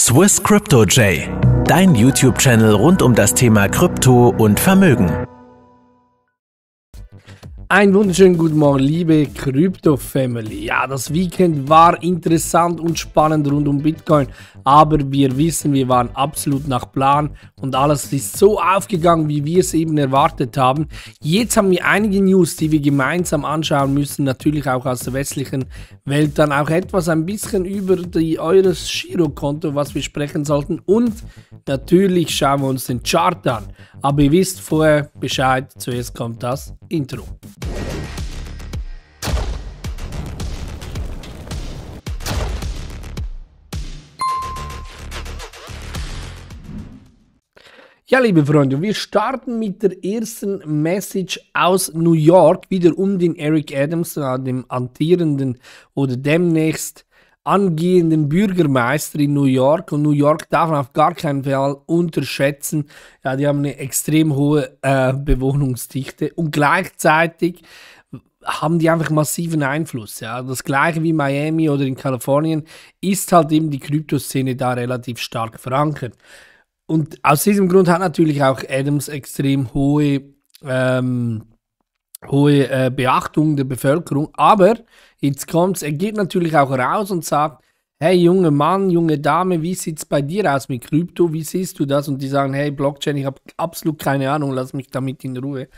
Swiss Crypto J, dein YouTube-Channel rund um das Thema Krypto und Vermögen. Ein wunderschönen guten Morgen, liebe Krypto-Family. Ja, das Weekend war interessant und spannend rund um Bitcoin, aber wir wissen, wir waren absolut nach Plan und alles ist so aufgegangen, wie wir es eben erwartet haben. Jetzt haben wir einige News, die wir gemeinsam anschauen müssen, natürlich auch aus der westlichen Welt, dann auch etwas ein bisschen über die eures Girokonto, was wir sprechen sollten und natürlich schauen wir uns den Chart an. Aber ihr wisst vorher Bescheid, zuerst kommt das Intro. Ja, liebe Freunde, wir starten mit der ersten Message aus New York, wieder um den Eric Adams, äh, dem antierenden oder demnächst angehenden Bürgermeister in New York. Und New York darf man auf gar keinen Fall unterschätzen. Ja, die haben eine extrem hohe äh, Bewohnungsdichte und gleichzeitig haben die einfach massiven Einfluss. Ja. Das gleiche wie Miami oder in Kalifornien ist halt eben die Kryptoszene da relativ stark verankert. Und aus diesem Grund hat natürlich auch Adams extrem hohe, ähm, hohe äh, Beachtung der Bevölkerung. Aber jetzt kommt's, er geht natürlich auch raus und sagt, hey junge Mann, junge Dame, wie sieht's bei dir aus mit Krypto? Wie siehst du das? Und die sagen, hey Blockchain, ich habe absolut keine Ahnung, lass mich damit in Ruhe.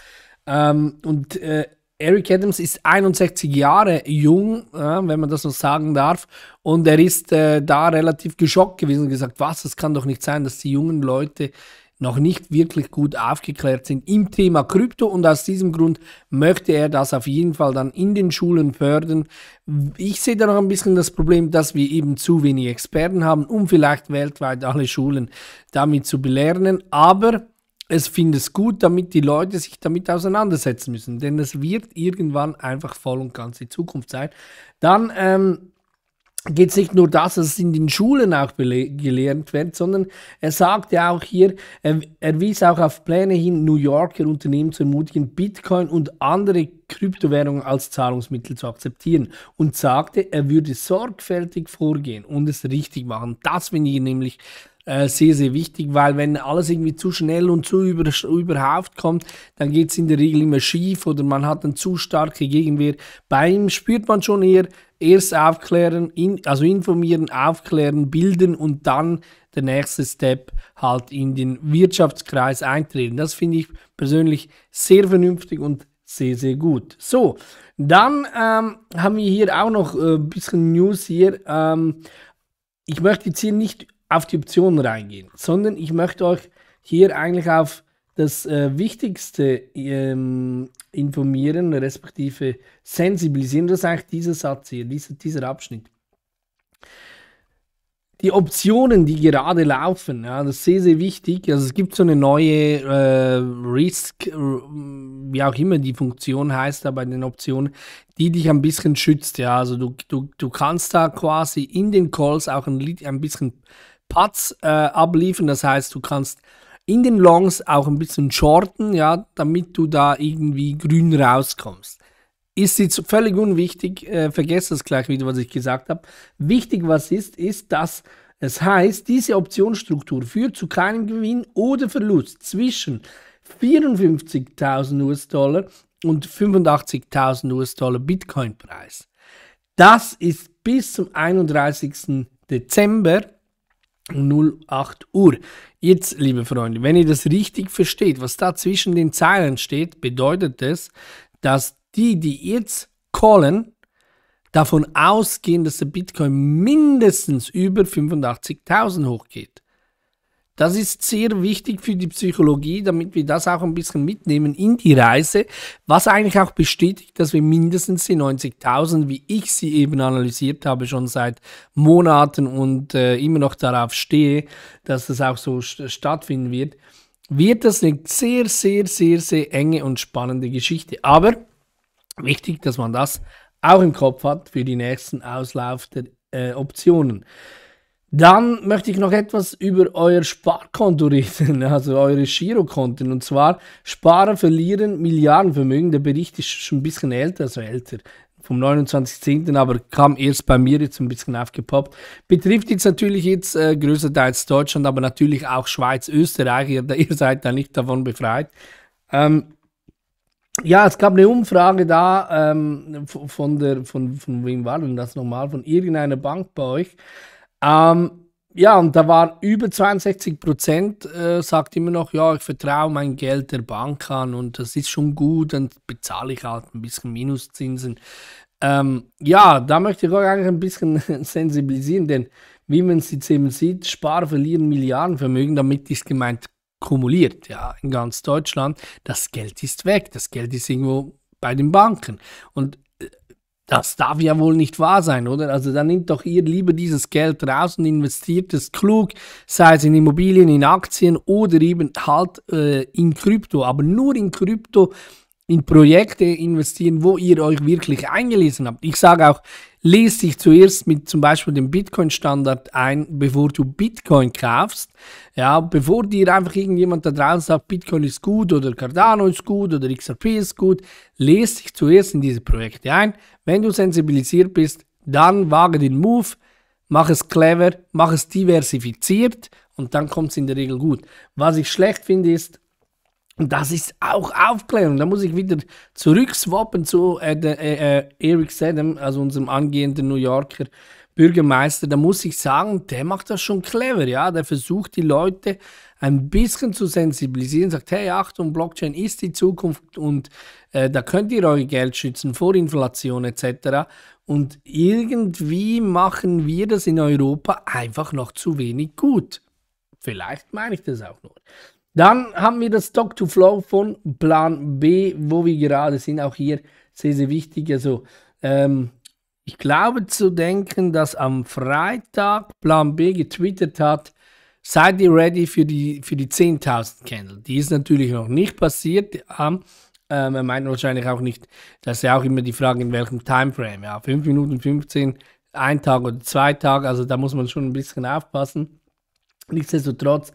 Ähm, und äh, Eric Adams ist 61 Jahre jung, ja, wenn man das noch sagen darf. Und er ist äh, da relativ geschockt gewesen und gesagt, was, es kann doch nicht sein, dass die jungen Leute noch nicht wirklich gut aufgeklärt sind im Thema Krypto und aus diesem Grund möchte er das auf jeden Fall dann in den Schulen fördern. Ich sehe da noch ein bisschen das Problem, dass wir eben zu wenig Experten haben, um vielleicht weltweit alle Schulen damit zu belernen. aber es finde es gut, damit die Leute sich damit auseinandersetzen müssen, denn es wird irgendwann einfach voll und ganz die Zukunft sein. Dann ähm, geht es nicht nur das, dass es in den Schulen auch gelernt wird, sondern er sagte auch hier, er, er wies auch auf Pläne hin, New Yorker Unternehmen zu ermutigen, Bitcoin und andere Kryptowährungen als Zahlungsmittel zu akzeptieren und sagte, er würde sorgfältig vorgehen und es richtig machen. Das finde ich nämlich äh, sehr, sehr wichtig, weil wenn alles irgendwie zu schnell und zu über, überhaupt kommt, dann geht es in der Regel immer schief oder man hat eine zu starke Gegenwehr. Bei ihm spürt man schon eher, erst aufklären, in, also informieren, aufklären, bilden und dann der nächste Step halt in den Wirtschaftskreis eintreten. Das finde ich persönlich sehr vernünftig und sehr, sehr gut. So, dann ähm, haben wir hier auch noch ein äh, bisschen News hier. Ähm, ich möchte jetzt hier nicht auf die Optionen reingehen, sondern ich möchte euch hier eigentlich auf das äh, Wichtigste ähm, informieren, respektive sensibilisieren. Das ist eigentlich dieser Satz hier, dieser, dieser Abschnitt. Die Optionen, die gerade laufen, ja, das ist sehr, sehr wichtig. Also es gibt so eine neue äh, Risk, äh, wie auch immer die Funktion heißt da bei den Optionen, die dich ein bisschen schützt. Ja, also du, du, du kannst da quasi in den Calls auch ein, ein bisschen Putts äh, abliefern. Das heißt, du kannst in den Longs auch ein bisschen shorten, ja, damit du da irgendwie grün rauskommst. Ist jetzt völlig unwichtig, äh, vergesst das gleich wieder, was ich gesagt habe. Wichtig, was ist, ist, dass es heißt, diese Optionsstruktur führt zu keinem Gewinn oder Verlust zwischen 54.000 US-Dollar und 85.000 US-Dollar Bitcoin-Preis. Das ist bis zum 31. Dezember 08 Uhr. Jetzt, liebe Freunde, wenn ihr das richtig versteht, was da zwischen den Zeilen steht, bedeutet das, dass die, die jetzt callen, davon ausgehen, dass der Bitcoin mindestens über 85.000 hochgeht. Das ist sehr wichtig für die Psychologie, damit wir das auch ein bisschen mitnehmen in die Reise, was eigentlich auch bestätigt, dass wir mindestens die 90.000, wie ich sie eben analysiert habe, schon seit Monaten und äh, immer noch darauf stehe, dass das auch so st stattfinden wird, wird das eine sehr, sehr, sehr, sehr enge und spannende Geschichte. Aber wichtig, dass man das auch im Kopf hat für die nächsten Auslauf der äh, Optionen. Dann möchte ich noch etwas über euer Sparkonto reden, also eure Girokonten. Und zwar, Sparer verlieren Milliardenvermögen. Der Bericht ist schon ein bisschen älter, also älter, vom 29.10., aber kam erst bei mir jetzt ein bisschen aufgepoppt. Betrifft jetzt natürlich jetzt äh, größtenteils Deutschland, aber natürlich auch Schweiz, Österreich. Ihr, ihr seid da nicht davon befreit. Ähm, ja, es gab eine Umfrage da ähm, von der, von, von wem war denn das nochmal? Von irgendeiner Bank bei euch. Ähm, ja, und da waren über 62 Prozent, äh, sagt immer noch, ja, ich vertraue mein Geld der Bank an und das ist schon gut, dann bezahle ich halt ein bisschen Minuszinsen. Ähm, ja, da möchte ich euch eigentlich ein bisschen sensibilisieren, denn wie man es jetzt eben sieht, Spar verlieren Milliardenvermögen, damit ist gemeint kumuliert, ja, in ganz Deutschland. Das Geld ist weg, das Geld ist irgendwo bei den Banken. Und das darf ja wohl nicht wahr sein, oder? Also dann nimmt doch ihr lieber dieses Geld raus und investiert es klug, sei es in Immobilien, in Aktien oder eben halt äh, in Krypto. Aber nur in Krypto in Projekte investieren, wo ihr euch wirklich eingelesen habt. Ich sage auch, lest dich zuerst mit zum Beispiel dem Bitcoin-Standard ein, bevor du Bitcoin kaufst. Ja, bevor dir einfach irgendjemand da draußen sagt, Bitcoin ist gut oder Cardano ist gut oder XRP ist gut, lest dich zuerst in diese Projekte ein. Wenn du sensibilisiert bist, dann wage den Move, mach es clever, mach es diversifiziert und dann kommt es in der Regel gut. Was ich schlecht finde ist, und das ist auch Aufklärung. Da muss ich wieder zurückswappen zu äh, der, äh, äh Eric Sedem, also unserem angehenden New Yorker Bürgermeister. Da muss ich sagen, der macht das schon clever. Ja? Der versucht die Leute ein bisschen zu sensibilisieren, sagt, hey, Achtung, Blockchain ist die Zukunft und äh, da könnt ihr euer Geld schützen vor Inflation etc. Und irgendwie machen wir das in Europa einfach noch zu wenig gut. Vielleicht meine ich das auch nur. Dann haben wir das Stock to Flow von Plan B, wo wir gerade sind. Auch hier sehr, sehr wichtig. Also, ähm, ich glaube zu denken, dass am Freitag Plan B getwittert hat, seid ihr ready für die, für die 10.000 Candle. Die ist natürlich noch nicht passiert. Ähm, ähm, er meint wahrscheinlich auch nicht, dass ja auch immer die Frage, in welchem Timeframe. Ja, 5 Minuten 15, ein Tag oder zwei Tage. Also da muss man schon ein bisschen aufpassen. Nichtsdestotrotz,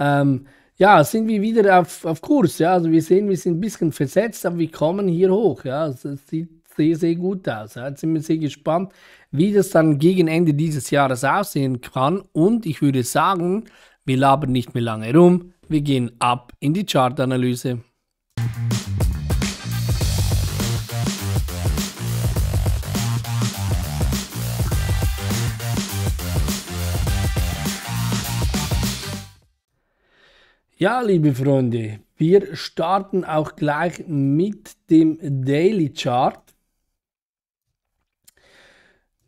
ähm, ja, sind wir wieder auf, auf Kurs. Ja? Also wir sehen, wir sind ein bisschen versetzt, aber wir kommen hier hoch. Ja? es sieht sehr, sehr gut aus. Ja? Jetzt sind wir sehr gespannt, wie das dann gegen Ende dieses Jahres aussehen kann. Und ich würde sagen, wir labern nicht mehr lange rum. Wir gehen ab in die Chartanalyse. Ja, liebe Freunde, wir starten auch gleich mit dem Daily Chart.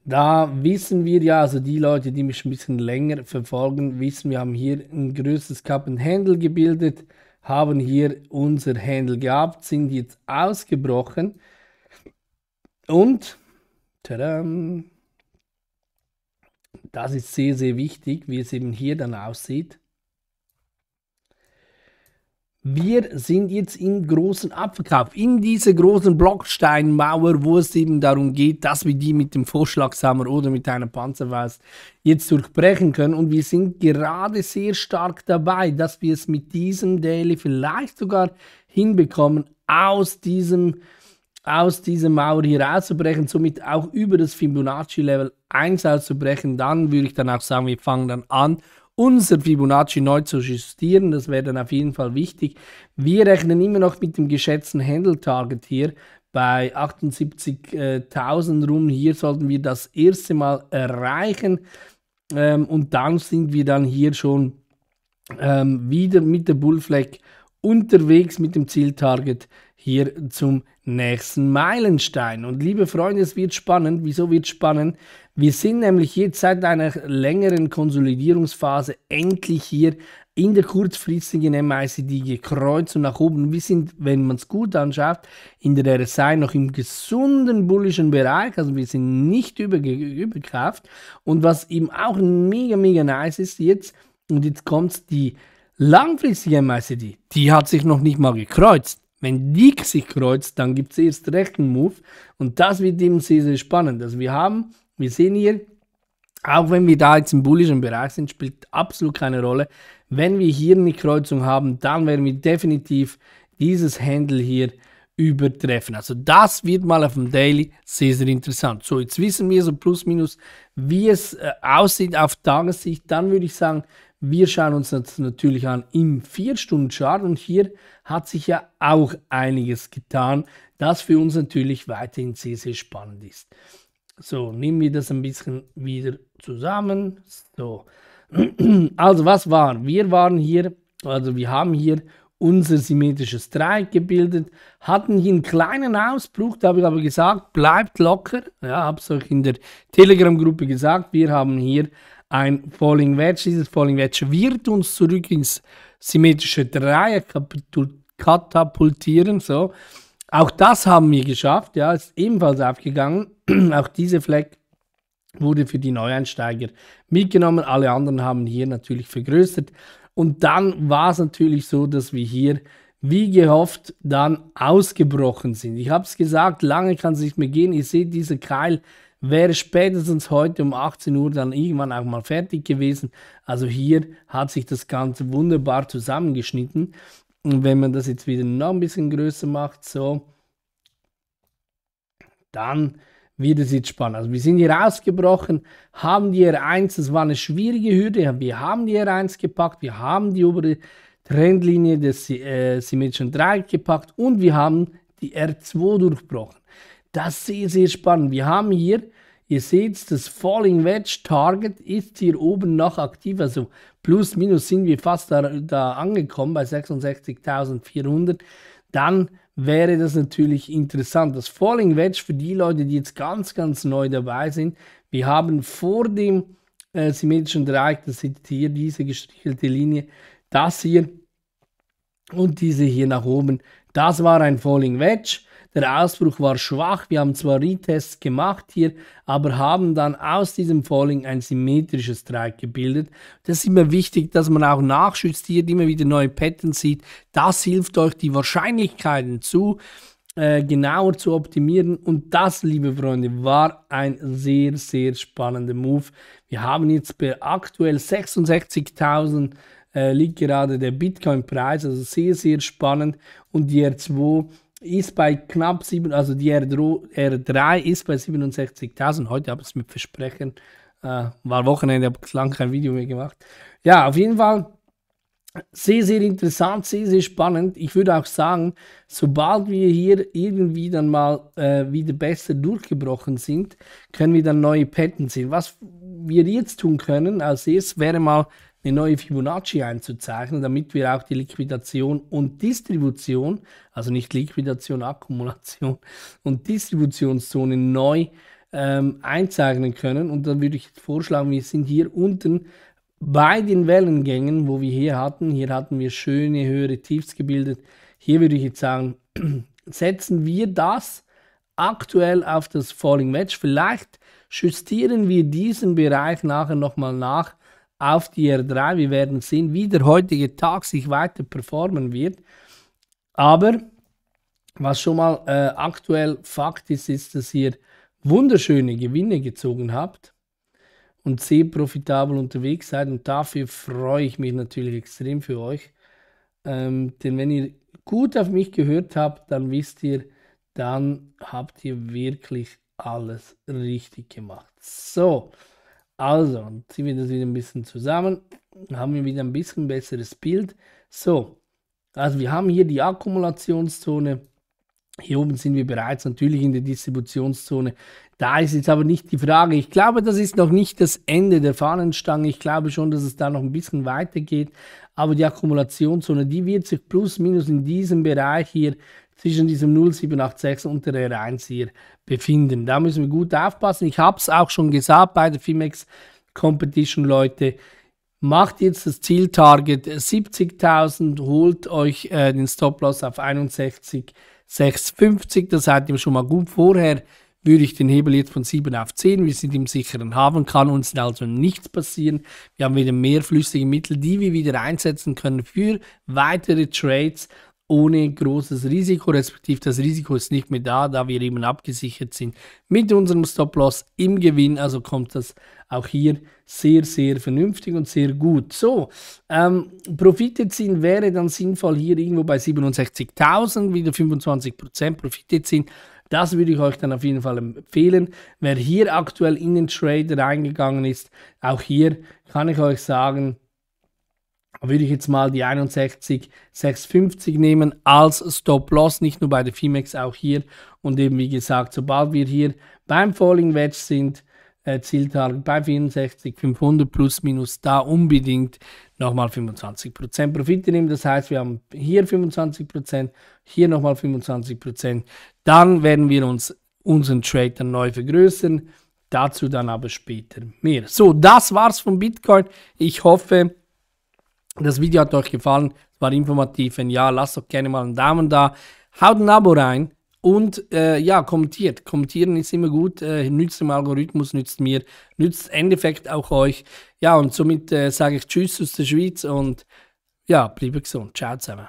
Da wissen wir ja, also die Leute, die mich ein bisschen länger verfolgen, wissen, wir haben hier ein größeres Cup and Handle gebildet, haben hier unser Handle gehabt, sind jetzt ausgebrochen und tadam, das ist sehr, sehr wichtig, wie es eben hier dann aussieht wir sind jetzt im großen Abverkauf, in dieser großen Blocksteinmauer, wo es eben darum geht, dass wir die mit dem Vorschlagshammer oder mit einer Panzerfaust jetzt durchbrechen können. Und wir sind gerade sehr stark dabei, dass wir es mit diesem Daily vielleicht sogar hinbekommen, aus diesem aus dieser Mauer hier rauszubrechen, somit auch über das Fibonacci-Level 1 auszubrechen, dann würde ich dann auch sagen, wir fangen dann an unser Fibonacci neu zu justieren. Das wäre dann auf jeden Fall wichtig. Wir rechnen immer noch mit dem geschätzten Handle-Target hier bei 78.000 rum. Hier sollten wir das erste Mal erreichen. Ähm, und dann sind wir dann hier schon ähm, wieder mit der Bullflag unterwegs mit dem Zieltarget hier zum nächsten Meilenstein. Und liebe Freunde, es wird spannend. Wieso wird es spannend? Wir sind nämlich jetzt seit einer längeren Konsolidierungsphase endlich hier in der kurzfristigen MICD gekreuzt und nach oben. Wir sind, wenn man es gut anschaut, in der RSI noch im gesunden bullischen Bereich, also wir sind nicht überge überkauft. Und was eben auch mega, mega nice ist jetzt, und jetzt kommt die Langfristige Meisterschaft, die hat sich noch nicht mal gekreuzt. Wenn die sich kreuzt, dann gibt es erst recht einen Move. Und das wird eben sehr, sehr spannend. Also wir haben, wir sehen hier, auch wenn wir da jetzt im bullischen Bereich sind, spielt absolut keine Rolle. Wenn wir hier eine Kreuzung haben, dann werden wir definitiv dieses Handle hier übertreffen. Also das wird mal auf dem Daily sehr, sehr interessant. So, jetzt wissen wir so plus minus, wie es äh, aussieht auf Tagessicht. Dann würde ich sagen, wir schauen uns das natürlich an im 4-Stunden-Chart und hier hat sich ja auch einiges getan, das für uns natürlich weiterhin sehr, sehr spannend ist. So, nehmen wir das ein bisschen wieder zusammen. So, also was war? Wir waren hier, also wir haben hier unser symmetrisches Dreieck gebildet, hatten hier einen kleinen Ausbruch, da habe ich aber gesagt, bleibt locker. Ja, habe es euch in der Telegram-Gruppe gesagt, wir haben hier ein Falling Wedge. Dieses Falling Wedge wird uns zurück ins symmetrische Dreieck katapultieren. So. Auch das haben wir geschafft. Ja, ist ebenfalls aufgegangen. Auch diese Fleck wurde für die Neueinsteiger mitgenommen. Alle anderen haben hier natürlich vergrößert. Und dann war es natürlich so, dass wir hier wie gehofft dann ausgebrochen sind. Ich habe es gesagt, lange kann es nicht mehr gehen. Ihr seht, dieser Keil wäre spätestens heute um 18 Uhr dann irgendwann auch mal fertig gewesen. Also hier hat sich das Ganze wunderbar zusammengeschnitten. Und wenn man das jetzt wieder noch ein bisschen größer macht, so, dann wird es jetzt spannend. Also wir sind hier rausgebrochen, haben die R1, das war eine schwierige Hürde, wir haben die R1 gepackt, wir haben die obere Trendlinie des äh, symmetrischen Dreiecks gepackt und wir haben die R2 durchbrochen. Das ist sehr, sehr spannend. Wir haben hier, ihr seht, das Falling Wedge Target ist hier oben noch aktiv. Also plus, minus sind wir fast da, da angekommen bei 66.400. Dann wäre das natürlich interessant. Das Falling Wedge für die Leute, die jetzt ganz, ganz neu dabei sind. Wir haben vor dem äh, symmetrischen Dreieck, das sind hier diese gestrichelte Linie, das hier und diese hier nach oben. Das war ein Falling Wedge. Der Ausbruch war schwach. Wir haben zwar Retests gemacht hier, aber haben dann aus diesem Falling ein symmetrisches Dreieck gebildet. Das ist immer wichtig, dass man auch nachschützt hier, immer wieder neue Patterns sieht. Das hilft euch, die Wahrscheinlichkeiten zu äh, genauer zu optimieren. Und das, liebe Freunde, war ein sehr, sehr spannender Move. Wir haben jetzt aktuell 66.000 äh, liegt gerade der Bitcoin-Preis, also sehr, sehr spannend. Und die R2 ist bei knapp 7, also die R3 ist bei 67.000. Heute habe ich es mit Versprechen, äh, war Wochenende, habe ich lange kein Video mehr gemacht. Ja, auf jeden Fall sehr, sehr interessant, sehr, sehr spannend. Ich würde auch sagen, sobald wir hier irgendwie dann mal äh, wieder besser durchgebrochen sind, können wir dann neue Patten sehen. Was wir jetzt tun können als erstes wäre mal eine neue Fibonacci einzuzeichnen, damit wir auch die Liquidation und Distribution, also nicht Liquidation, Akkumulation und Distributionszone neu ähm, einzeichnen können. Und dann würde ich vorschlagen, wir sind hier unten bei den Wellengängen, wo wir hier hatten. Hier hatten wir schöne höhere Tiefs gebildet. Hier würde ich jetzt sagen, setzen wir das aktuell auf das Falling Wedge. Vielleicht justieren wir diesen Bereich nachher nochmal nach auf die R3. Wir werden sehen, wie der heutige Tag sich weiter performen wird. Aber was schon mal äh, aktuell Fakt ist, ist, dass ihr wunderschöne Gewinne gezogen habt und sehr profitabel unterwegs seid. Und dafür freue ich mich natürlich extrem für euch. Ähm, denn wenn ihr gut auf mich gehört habt, dann wisst ihr, dann habt ihr wirklich alles richtig gemacht. So. Also, ziehen wir das wieder ein bisschen zusammen, haben wir wieder ein bisschen besseres Bild. So, also wir haben hier die Akkumulationszone. Hier oben sind wir bereits natürlich in der Distributionszone. Da ist jetzt aber nicht die Frage. Ich glaube, das ist noch nicht das Ende der Fahnenstange. Ich glaube schon, dass es da noch ein bisschen weitergeht. Aber die Akkumulationszone, die wird sich plus minus in diesem Bereich hier zwischen diesem 0786 und der r 1 hier befinden. Da müssen wir gut aufpassen. Ich habe es auch schon gesagt bei der Fimex Competition, Leute. Macht jetzt das Zieltarget 70.000, holt euch äh, den Stop-Loss auf 61,650. Das seid ihr schon mal gut vorher. Würde ich den Hebel jetzt von 7 auf 10, wir sind im sicheren Hafen, kann uns also nichts passieren. Wir haben wieder mehr flüssige Mittel, die wir wieder einsetzen können für weitere Trades ohne großes Risiko, respektive das Risiko ist nicht mehr da, da wir eben abgesichert sind mit unserem Stop-Loss im Gewinn. Also kommt das auch hier sehr, sehr vernünftig und sehr gut. So, ähm, Profite ziehen wäre dann sinnvoll hier irgendwo bei 67.000, wieder 25% Profite ziehen. Das würde ich euch dann auf jeden Fall empfehlen. Wer hier aktuell in den Trade reingegangen ist, auch hier kann ich euch sagen, würde ich jetzt mal die 61,650 nehmen als Stop-Loss, nicht nur bei der FIMEX, auch hier. Und eben wie gesagt, sobald wir hier beim Falling Wedge sind, äh, Zieltarget bei 64,500 plus minus, da unbedingt nochmal 25% Profite nehmen. Das heißt, wir haben hier 25%, hier nochmal 25%. Dann werden wir uns unseren Trade dann neu vergrößern. Dazu dann aber später mehr. So, das war's von Bitcoin. Ich hoffe, das Video hat euch gefallen, es war informativ. Wenn ja, lasst doch gerne mal einen Daumen da. Haut ein Abo rein und äh, ja, kommentiert. Kommentieren ist immer gut, äh, nützt dem Algorithmus, nützt mir, nützt im Endeffekt auch euch. Ja, und somit äh, sage ich Tschüss aus der Schweiz und ja, bleibt gesund. Ciao zusammen.